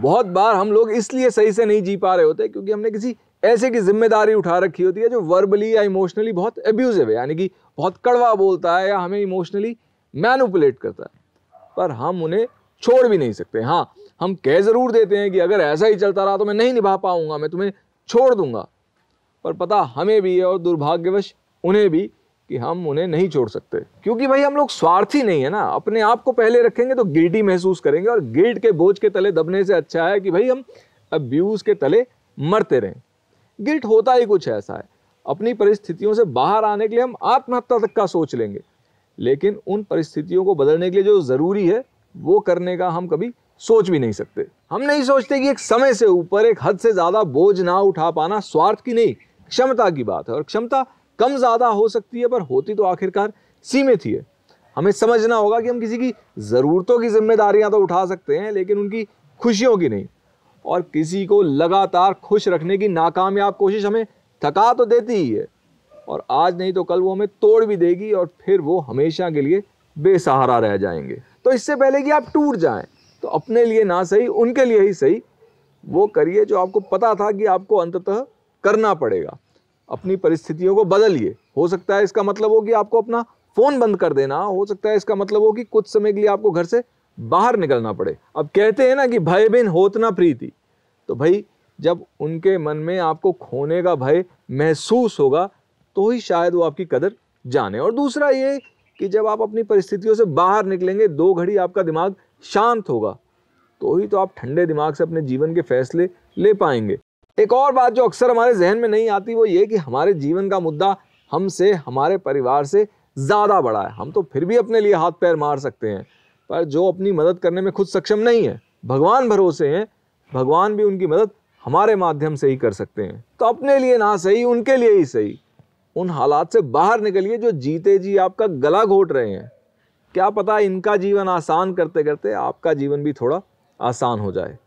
बहुत बार हम लोग इसलिए सही से नहीं जी पा रहे होते क्योंकि हमने किसी ऐसे की जिम्मेदारी उठा रखी होती है जो वर्बली या इमोशनली बहुत एब्यूजिव है यानी कि बहुत कड़वा बोलता है या हमें इमोशनली मैनुपुलेट करता है पर हम उन्हें छोड़ भी नहीं सकते हाँ हम कह ज़रूर देते हैं कि अगर ऐसा ही चलता रहा तो मैं नहीं निभा पाऊंगा मैं तुम्हें छोड़ दूंगा पर पता हमें भी है और दुर्भाग्यवश उन्हें भी कि हम उन्हें नहीं छोड़ सकते क्योंकि भाई हम लोग स्वार्थी नहीं है ना अपने आप को पहले रखेंगे तो गिल्टी महसूस करेंगे और गिल्ट के बोझ के तले दबने से अच्छा है कि भाई हम अब्यूज़ के तले मरते रहें गिल्ट होता ही कुछ ऐसा है अपनी परिस्थितियों से बाहर आने के लिए हम आत्महत्या तक का सोच लेंगे लेकिन उन परिस्थितियों को बदलने के लिए जो ज़रूरी है वो करने का हम कभी सोच भी नहीं सकते हम नहीं सोचते कि एक समय से ऊपर एक हद से ज़्यादा बोझ ना उठा पाना स्वार्थ की नहीं क्षमता की बात है और क्षमता कम ज़्यादा हो सकती है पर होती तो आखिरकार सीमित ही है हमें समझना होगा कि हम किसी की ज़रूरतों की जिम्मेदारियां तो उठा सकते हैं लेकिन उनकी खुशियों की नहीं और किसी को लगातार खुश रखने की नाकामयाब कोशिश हमें थका तो देती ही है और आज नहीं तो कल वो हमें तोड़ भी देगी और फिर वो हमेशा के लिए बेसहारा रह जाएंगे तो इससे पहले कि आप टूट जाएं तो अपने लिए ना सही उनके लिए ही सही वो करिए जो आपको पता था कि आपको अंततः करना पड़ेगा अपनी परिस्थितियों को बदलिए हो सकता है इसका मतलब हो कि आपको अपना फ़ोन बंद कर देना हो सकता है इसका मतलब हो कि कुछ समय के लिए आपको घर से बाहर निकलना पड़े अब कहते हैं ना कि भय बिन होतना प्रीति तो भाई जब उनके मन में आपको खोने का भय महसूस होगा तो ही शायद वो आपकी कदर जाने और दूसरा ये कि जब आप अपनी परिस्थितियों से बाहर निकलेंगे दो घड़ी आपका दिमाग शांत होगा तो ही तो आप ठंडे दिमाग से अपने जीवन के फैसले ले पाएंगे एक और बात जो अक्सर हमारे जहन में नहीं आती वो ये कि हमारे जीवन का मुद्दा हमसे हमारे परिवार से ज़्यादा बड़ा है हम तो फिर भी अपने लिए हाथ पैर मार सकते हैं पर जो अपनी मदद करने में खुद सक्षम नहीं है भगवान भरोसे हैं भगवान भी उनकी मदद हमारे माध्यम से ही कर सकते हैं तो अपने लिए ना सही उनके लिए ही सही उन हालात से बाहर निकलिए जो जीते जी आपका गला घोट रहे हैं क्या पता इनका जीवन आसान करते करते आपका जीवन भी थोड़ा आसान हो जाए